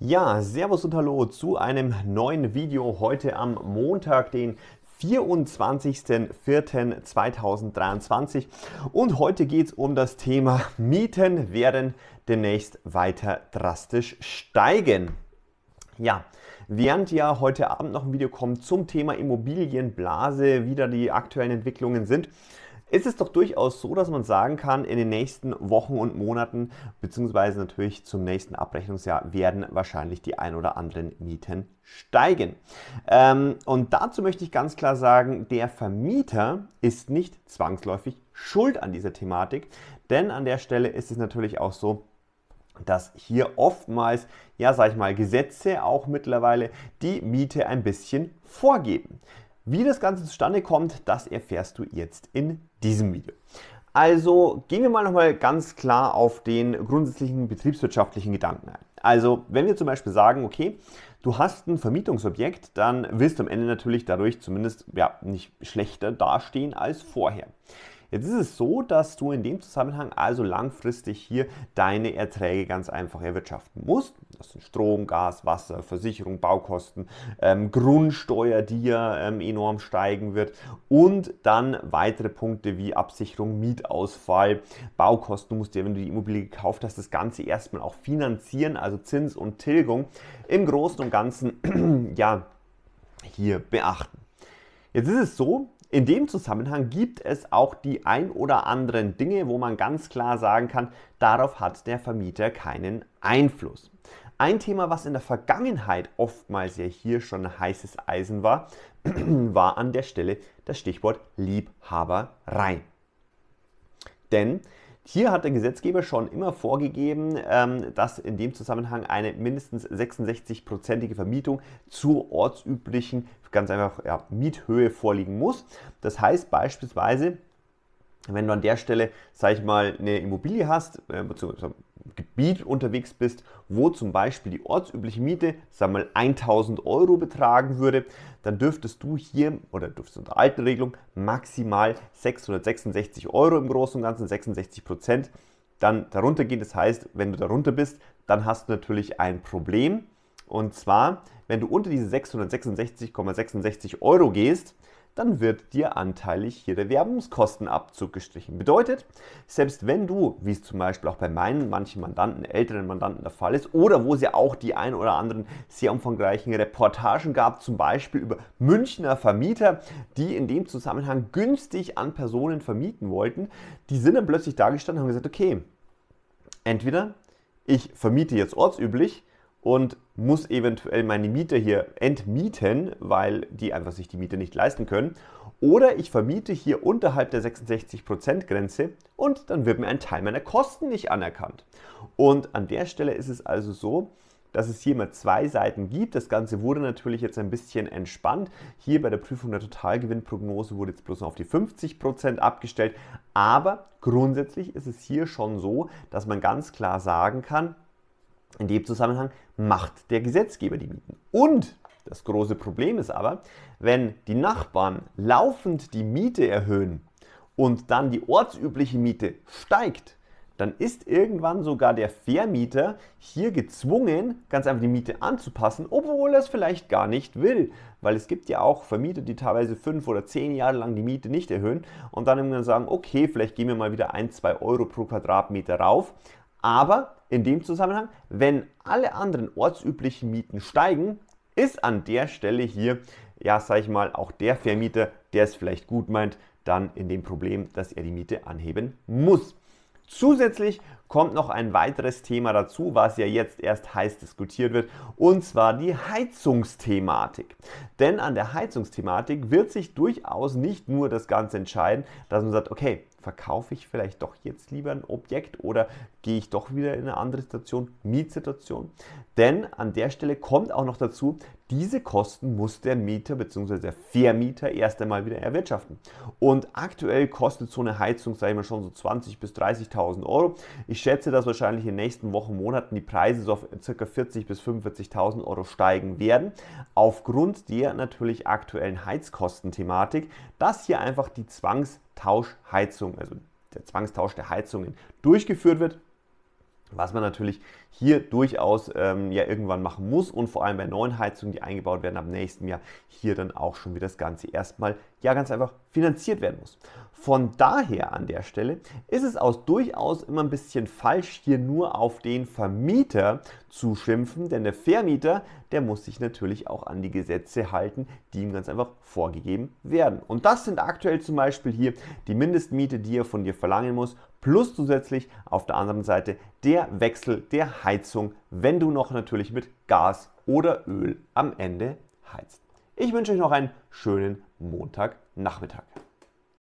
Ja, Servus und Hallo zu einem neuen Video heute am Montag, den 24.04.2023 und heute geht es um das Thema Mieten werden demnächst weiter drastisch steigen. Ja, während ja heute Abend noch ein Video kommt zum Thema Immobilienblase, wie da die aktuellen Entwicklungen sind, ist es doch durchaus so, dass man sagen kann, in den nächsten Wochen und Monaten, beziehungsweise natürlich zum nächsten Abrechnungsjahr, werden wahrscheinlich die ein oder anderen Mieten steigen. Ähm, und dazu möchte ich ganz klar sagen, der Vermieter ist nicht zwangsläufig schuld an dieser Thematik, denn an der Stelle ist es natürlich auch so, dass hier oftmals, ja, sag ich mal, Gesetze auch mittlerweile die Miete ein bisschen vorgeben. Wie das Ganze zustande kommt, das erfährst du jetzt in diesem Video. Also gehen wir mal nochmal ganz klar auf den grundsätzlichen betriebswirtschaftlichen Gedanken ein. Also wenn wir zum Beispiel sagen, okay, du hast ein Vermietungsobjekt, dann wirst du am Ende natürlich dadurch zumindest ja, nicht schlechter dastehen als vorher. Jetzt ist es so, dass du in dem Zusammenhang also langfristig hier deine Erträge ganz einfach erwirtschaften musst. Das sind Strom, Gas, Wasser, Versicherung, Baukosten, ähm, Grundsteuer, die ja ähm, enorm steigen wird. Und dann weitere Punkte wie Absicherung, Mietausfall, Baukosten. Du musst dir, wenn du die Immobilie gekauft hast, das Ganze erstmal auch finanzieren, also Zins und Tilgung. Im Großen und Ganzen, ja, hier beachten. Jetzt ist es so, in dem Zusammenhang gibt es auch die ein oder anderen Dinge, wo man ganz klar sagen kann, darauf hat der Vermieter keinen Einfluss. Ein Thema, was in der Vergangenheit oftmals ja hier schon heißes Eisen war, war an der Stelle das Stichwort Liebhaberei. Denn hier hat der Gesetzgeber schon immer vorgegeben, ähm, dass in dem Zusammenhang eine mindestens 66-prozentige Vermietung zur ortsüblichen, ganz einfach ja, Miethöhe vorliegen muss. Das heißt beispielsweise, wenn du an der Stelle, sag ich mal, eine Immobilie hast, äh, Gebiet unterwegs bist, wo zum Beispiel die ortsübliche Miete, sagen wir mal 1000 Euro betragen würde, dann dürftest du hier oder dürftest unter alten Regelung maximal 666 Euro im Großen und Ganzen, 66 Prozent, dann darunter gehen. Das heißt, wenn du darunter bist, dann hast du natürlich ein Problem. Und zwar, wenn du unter diese 666,66 ,66 Euro gehst, dann wird dir anteilig hier der Werbungskostenabzug gestrichen. Bedeutet, selbst wenn du, wie es zum Beispiel auch bei meinen manchen Mandanten, älteren Mandanten der Fall ist, oder wo es ja auch die ein oder anderen sehr umfangreichen Reportagen gab, zum Beispiel über Münchner Vermieter, die in dem Zusammenhang günstig an Personen vermieten wollten, die sind dann plötzlich dargestanden und haben gesagt, okay, entweder ich vermiete jetzt ortsüblich, und muss eventuell meine Miete hier entmieten, weil die einfach sich die Miete nicht leisten können. Oder ich vermiete hier unterhalb der 66%-Grenze und dann wird mir ein Teil meiner Kosten nicht anerkannt. Und an der Stelle ist es also so, dass es hier immer zwei Seiten gibt. Das Ganze wurde natürlich jetzt ein bisschen entspannt. Hier bei der Prüfung der Totalgewinnprognose wurde jetzt bloß noch auf die 50% abgestellt. Aber grundsätzlich ist es hier schon so, dass man ganz klar sagen kann, in dem Zusammenhang macht der Gesetzgeber die Mieten. Und das große Problem ist aber, wenn die Nachbarn laufend die Miete erhöhen und dann die ortsübliche Miete steigt, dann ist irgendwann sogar der Vermieter hier gezwungen, ganz einfach die Miete anzupassen, obwohl er es vielleicht gar nicht will. Weil es gibt ja auch Vermieter, die teilweise fünf oder zehn Jahre lang die Miete nicht erhöhen und dann irgendwann sagen, okay, vielleicht gehen wir mal wieder ein, zwei Euro pro Quadratmeter rauf. Aber in dem Zusammenhang, wenn alle anderen ortsüblichen Mieten steigen, ist an der Stelle hier, ja, sag ich mal, auch der Vermieter, der es vielleicht gut meint, dann in dem Problem, dass er die Miete anheben muss. Zusätzlich kommt noch ein weiteres Thema dazu, was ja jetzt erst heiß diskutiert wird, und zwar die Heizungsthematik. Denn an der Heizungsthematik wird sich durchaus nicht nur das Ganze entscheiden, dass man sagt, okay, verkaufe ich vielleicht doch jetzt lieber ein Objekt oder gehe ich doch wieder in eine andere Situation, Mietsituation. Denn an der Stelle kommt auch noch dazu, diese Kosten muss der Mieter bzw. der Vermieter erst einmal wieder erwirtschaften. Und aktuell kostet so eine Heizung, sage ich mal, schon so 20.000 bis 30.000 Euro. Ich schätze, dass wahrscheinlich in den nächsten Wochen, Monaten die Preise so auf ca. 40.000 bis 45.000 Euro steigen werden, aufgrund der natürlich aktuellen Heizkostenthematik, dass hier einfach die Zwangstauschheizung, also der Zwangstausch der Heizungen durchgeführt wird was man natürlich hier durchaus ähm, ja irgendwann machen muss und vor allem bei neuen Heizungen, die eingebaut werden ab nächsten Jahr, hier dann auch schon wieder das Ganze erstmal ja ganz einfach finanziert werden muss. Von daher an der Stelle ist es auch durchaus immer ein bisschen falsch, hier nur auf den Vermieter zu schimpfen, denn der Vermieter, der muss sich natürlich auch an die Gesetze halten, die ihm ganz einfach vorgegeben werden. Und das sind aktuell zum Beispiel hier die Mindestmiete, die er von dir verlangen muss plus zusätzlich auf der anderen Seite der Wechsel der Heizung, wenn du noch natürlich mit Gas oder Öl am Ende heizt. Ich wünsche euch noch einen schönen Montagnachmittag.